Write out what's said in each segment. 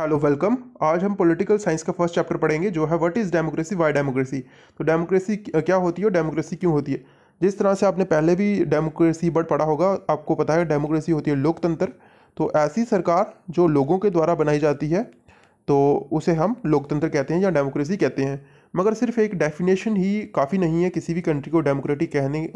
hello welcome आज हम political science का फर्स्ट चैप्टर पढ़ेंगे जो है what is democracy why democracy तो डेमोक्रेसी क्या होती है और डेमोक्रेसी क्यों होती है जिस तरह से आपने पहले भी डेमोक्रेसी बट पढ़ा होगा आपको पता है डेमोक्रेसी होती है लोकतंत्र तो ऐसी सरकार जो लोगों के द्वारा बनाई जाती है तो उसे हम लोकतंत्र कहते हैं या डेमोक्रेसी कहते हैं मगर सिर्फ एक डेफिनेशन ही काफ़ी नहीं है किसी भी कंट्री को डेमोक्रेटिक कहने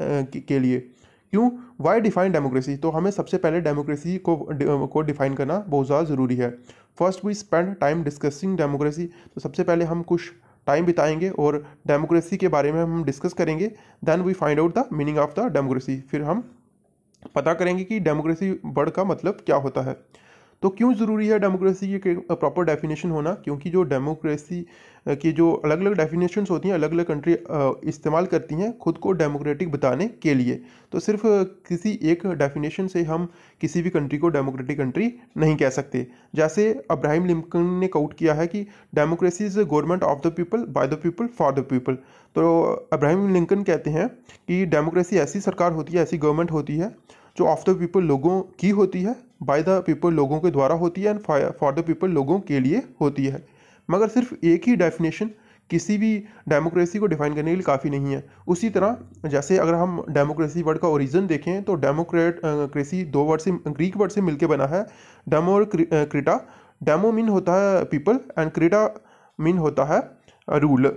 के लिए क्यों वाई डिफाइन डेमोक्रेसी तो हमें सबसे पहले डेमोक्रेसी को को डिफाइन करना बहुत ज़्यादा ज़रूरी है first we spend time discussing democracy तो सबसे पहले हम कुछ टाइम बिताएंगे और डेमोक्रेसी के बारे में हम डिस्कस करेंगे then we find out the meaning of the democracy फिर हम पता करेंगे कि डेमोक्रेसी वर्ड का मतलब क्या होता है तो क्यों ज़रूरी है डेमोक्रेसी की प्रॉपर डेफिनेशन होना क्योंकि जो डेमोक्रेसी की जो अलग अलग डेफिनेशंस होती हैं अलग अलग कंट्री इस्तेमाल करती हैं खुद को डेमोक्रेटिक बताने के लिए तो सिर्फ किसी एक डेफिनेशन से हम किसी भी कंट्री को डेमोक्रेटिक कंट्री नहीं कह सकते जैसे अब्राहिम लिंकन ने काउट किया है कि democracy is government of the people by the people for the people तो अब्राहिम लिंकन कहते हैं कि डेमोक्रेसी ऐसी सरकार होती है ऐसी गवर्नमेंट होती है जो ऑफ द पीपल लोगों की होती है बाय द पीपल लोगों के द्वारा होती है एंड फॉर द पीपल लोगों के लिए होती है मगर सिर्फ एक ही डेफिनेशन किसी भी डेमोक्रेसी को डिफाइन करने के लिए काफ़ी नहीं है उसी तरह जैसे अगर हम डेमोक्रेसी वर्ड का ओरिजिन देखें तो डेमोक्रेटक्रेसी दो वर्ड से ग्रीक वर्ड से मिलकर बना है डेमो और क्रिटा डेमो मीन होता है पीपल एंड क्रिटा मीन होता है रूल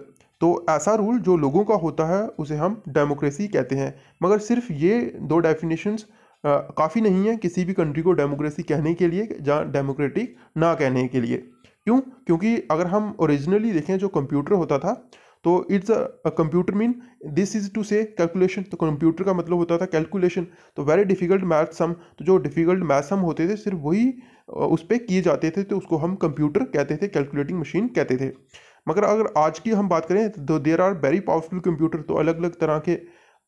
तो ऐसा रूल जो लोगों का होता है उसे हम डेमोक्रेसी कहते हैं मगर सिर्फ ये दो डेफिनेशंस काफ़ी नहीं है किसी भी कंट्री को डेमोक्रेसी कहने के लिए या डेमोक्रेटिक ना कहने के लिए क्यों क्योंकि अगर हम ओरिजिनली देखें जो कंप्यूटर होता था तो it's a computer mean this is to say calculation तो कंप्यूटर का मतलब होता था कैलकुलेशन तो वेरी डिफिकल्ट मैथ सम तो जो डिफिकल्ट मैथ सम होते थे सिर्फ वही उस पर किए जाते थे तो उसको हम कंप्यूटर कहते थे कैलकुलेटिंग मशीन कहते थे मगर अगर आज की हम बात करें तो there are very powerful computer तो अलग अलग तरह के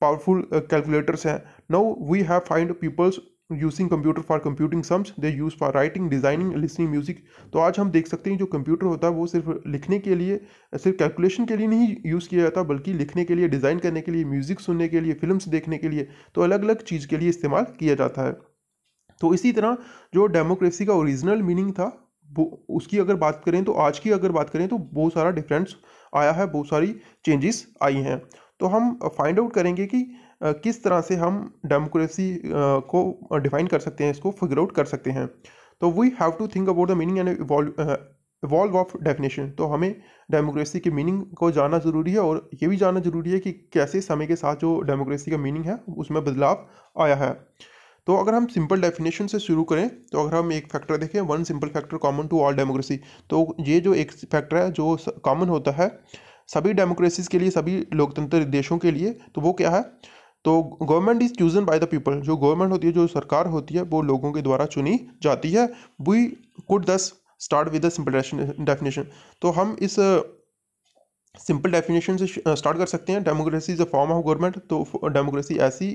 powerful uh, calculators no now we have find people's using computer for computing sums they use for writing designing listening music तो आज हम देख सकते हैं जो कंप्यूटर होता है वो सिर्फ लिखने के लिए सिर्फ कैलकुलेशन के लिए नहीं यूज़ किया जाता बल्कि लिखने के लिए डिज़ाइन करने के लिए म्यूज़िक सुनने के लिए फिल्म देखने के लिए तो अलग अलग चीज़ के लिए इस्तेमाल किया जाता है तो इसी तरह जो डेमोक्रेसी का ओरिजिनल मीनिंग था उसकी अगर बात करें तो आज की अगर बात करें तो बहुत सारा डिफरेंस आया है बहुत सारी चेंजेस आई हैं तो हम फाइंड आउट करेंगे कि किस तरह से हम डेमोक्रेसी को डिफाइन कर सकते हैं इसको फिगर आउट कर सकते हैं तो we have to think about the meaning and evolve of definition तो हमें डेमोक्रेसी की मीनिंग को जानना ज़रूरी है और ये भी जानना ज़रूरी है कि कैसे समय के साथ जो डेमोक्रेसी का मीनिंग है उसमें बदलाव आया है तो अगर हम सिंपल डेफिनेशन से शुरू करें तो अगर हम एक फैक्टर देखें one simple factor common to all democracy तो ये जो एक फैक्टर है जो कॉमन होता है सभी डेमोक्रेसीज के लिए सभी लोकतंत्र देशों के लिए तो वो क्या है तो government is chosen by the people जो गवर्नमेंट होती है जो सरकार होती है वो लोगों के द्वारा चुनी जाती है we could thus start with simple definition तो हम इस सिंपल डेफिनेशन से स्टार्ट कर सकते हैं democracy is a form of government तो डेमोक्रेसी ऐसी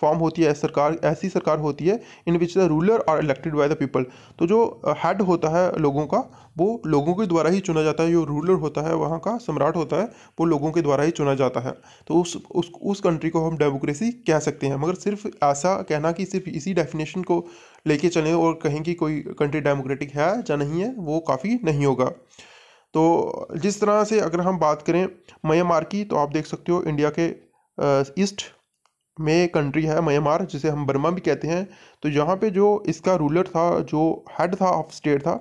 फॉर्म होती है सरकार ऐसी सरकार होती है in which the ruler are elected by the people तो जो हेड होता है लोगों का वो लोगों के द्वारा ही चुना जाता है जो रूलर होता है वहाँ का सम्राट होता है वो लोगों के द्वारा ही चुना जाता है तो उस उस उस कंट्री को हम डेमोक्रेसी कह सकते हैं मगर सिर्फ ऐसा कहना कि सिर्फ इसी डेफिनेशन को लेके चलें और कहें कि कोई कंट्री डेमोक्रेटिक है या नहीं है वो काफ़ी नहीं होगा तो जिस तरह से अगर हम बात करें म्यांमार की तो आप देख सकते हो इंडिया के ईस्ट में कंट्री है म्यांमार जिसे हम बर्मा भी कहते हैं तो यहाँ पे जो इसका रूलर था जो हेड था ऑफ स्टेट था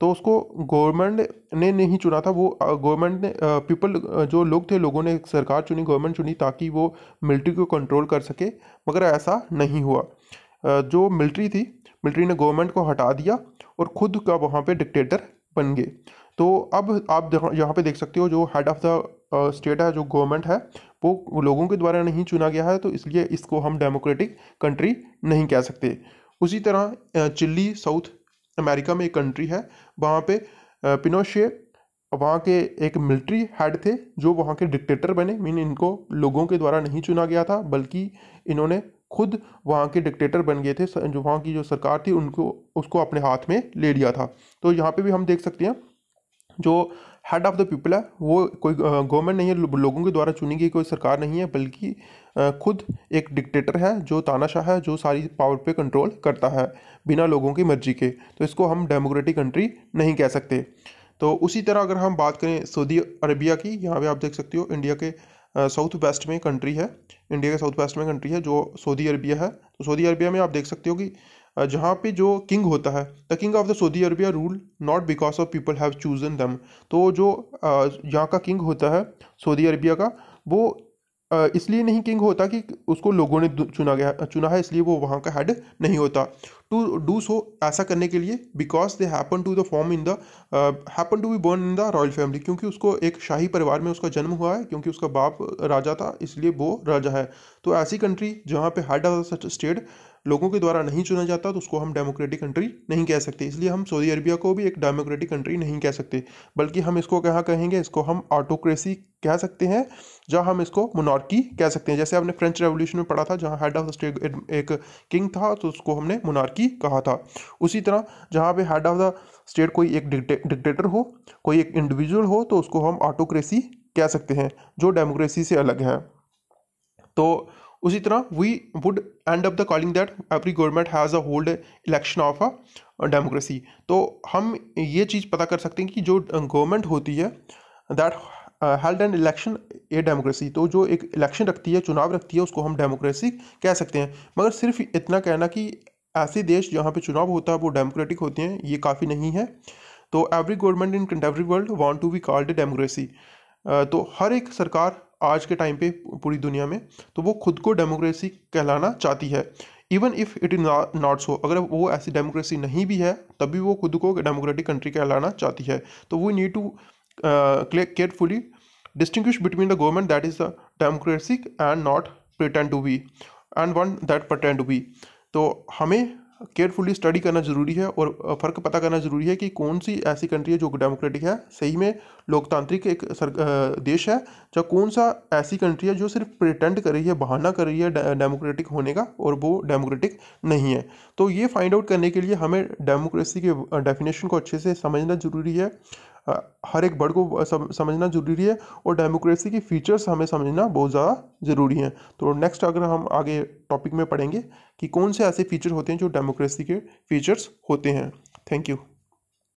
तो उसको गवर्नमेंट ने नहीं चुना था वो गवर्नमेंट ने पीपल जो लोग थे लोगों ने सरकार चुनी गवर्नमेंट चुनी ताकि वो मिलिट्री को कंट्रोल कर सके मगर ऐसा नहीं हुआ जो मिलिट्री थी मिलिट्री ने गवर्नमेंट को हटा दिया और ख़ुद का वहाँ पे डिक्टेटर बन गए तो अब आप यहाँ पे देख सकते हो जो हेड ऑफ़ द स्टेट है जो गवर्नमेंट है वो लोगों के द्वारा नहीं चुना गया है तो इसलिए इसको हम डेमोक्रेटिक कंट्री नहीं कह सकते उसी तरह uh, चिल्ली साउथ अमेरिका में एक कंट्री है वहाँ पे पिनोशे uh, वहाँ के एक मिलिट्री हेड थे जो वहाँ के डिक्टेटर बने मीन इनको लोगों के द्वारा नहीं चुना गया था बल्कि इन्होंने खुद वहाँ के डिक्टेटर बन गए थे जो वहाँ की जो सरकार थी उनको उसको अपने हाथ में ले लिया था तो यहाँ पे भी हम देख सकते हैं जो हेड ऑफ द पीपल है वो कोई गवर्नमेंट नहीं है लोगों के द्वारा चुनी गई कोई सरकार नहीं है बल्कि खुद एक डिक्टेटर है जो तानाशाह है जो सारी पावर पे कंट्रोल करता है बिना लोगों की मर्जी के तो इसको हम डेमोक्रेटिक कंट्री नहीं कह सकते तो उसी तरह अगर हम बात करें सऊदी अरबिया की यहाँ पे आप देख सकते हो इंडिया के साउथ वेस्ट में कंट्री है इंडिया के साउथ वेस्ट में कंट्री है जो सऊदी अरबिया है तो सऊदी अरबिया में आप देख सकते हो कि जहाँ पे जो किंग होता है the king of the Saudi Arabia rule not because of people have chosen them तो जो यहाँ का किंग होता है सऊदी अरबिया का वो इसलिए नहीं किंग होता कि उसको लोगों ने चुना गया चुना है इसलिए वो वहाँ का हेड नहीं होता टू डू सो ऐसा करने के लिए because they happen to the form in the happen to be born in the royal family क्योंकि उसको एक शाही परिवार में उसका जन्म हुआ है क्योंकि उसका बाप राजा था इसलिए वो राजा है तो ऐसी कंट्री जहाँ पे हेड ऑफ सच स्टेट लोगों के द्वारा नहीं चुना जाता तो उसको हम डेमोक्रेटिक कंट्री नहीं कह सकते इसलिए हम सऊदी अरबिया को भी एक डेमोक्रेटिक कंट्री नहीं कह सकते बल्कि हम इसको कहाँ कहेंगे इसको हम ऑटोक्रेसी कह सकते हैं जहाँ हम इसको मोनार्की कह सकते हैं जैसे आपने फ्रेंच रेवोल्यूशन में पढ़ा था जहाँ हेड ऑफ स्टेट एक किंग था तो उसको हमने मोनार्की की कहा था उसी तरह जहाँ पे हेड ऑफ द स्टेट कोई एक डिक्टेटर हो कोई एक इंडिविजुअल हो तो उसको हम ऑटोक्रेसी कह सकते हैं जो डेमोक्रेसी से अलग है तो उसी तरह we would end up the calling that every government has a hold election of a democracy तो हम ये चीज़ पता कर सकते हैं कि जो गवर्नमेंट होती है that held end election a democracy तो जो एक इलेक्शन रखती है चुनाव रखती है उसको हम डेमोक्रेसी कह सकते हैं मगर सिर्फ इतना कहना कि ऐसे देश जहाँ पे चुनाव होता है वो डेमोक्रेटिक होते हैं ये काफ़ी नहीं है तो every government in every world want to be called democracy तो हर एक सरकार आज के टाइम पे पूरी दुनिया में तो वो खुद को डेमोक्रेसी कहलाना चाहती है even if it is not so अगर वो ऐसी डेमोक्रेसी नहीं भी है तब भी वो खुद को डेमोक्रेटिक कंट्री कहलाना चाहती है तो we need to carefully distinguish between the government that is the democratic and not pretend to be and one that pretend to be तो हमें केयरफुली स्टडी करना ज़रूरी है और फ़र्क पता करना ज़रूरी है कि कौन सी ऐसी कंट्री है जो डेमोक्रेटिक है सही में लोकतांत्रिक एक सर, देश है या कौन सा ऐसी कंट्री है जो सिर्फ प्रिटेंड कर रही है बहाना कर रही है डेमोक्रेटिक होने का और वो डेमोक्रेटिक नहीं है तो ये फाइंड आउट करने के लिए हमें डेमोक्रेसी के डेफिनेशन को अच्छे से समझना ज़रूरी है हर एक वर्ड को समझना ज़रूरी है और डेमोक्रेसी की फीचर्स हमें समझना बहुत ज़्यादा ज़रूरी हैं तो नेक्स्ट अगर हम आगे टॉपिक में पढ़ेंगे कि कौन से ऐसे फीचर होते हैं जो डेमोक्रेसी के फीचर्स होते हैं थैंक यू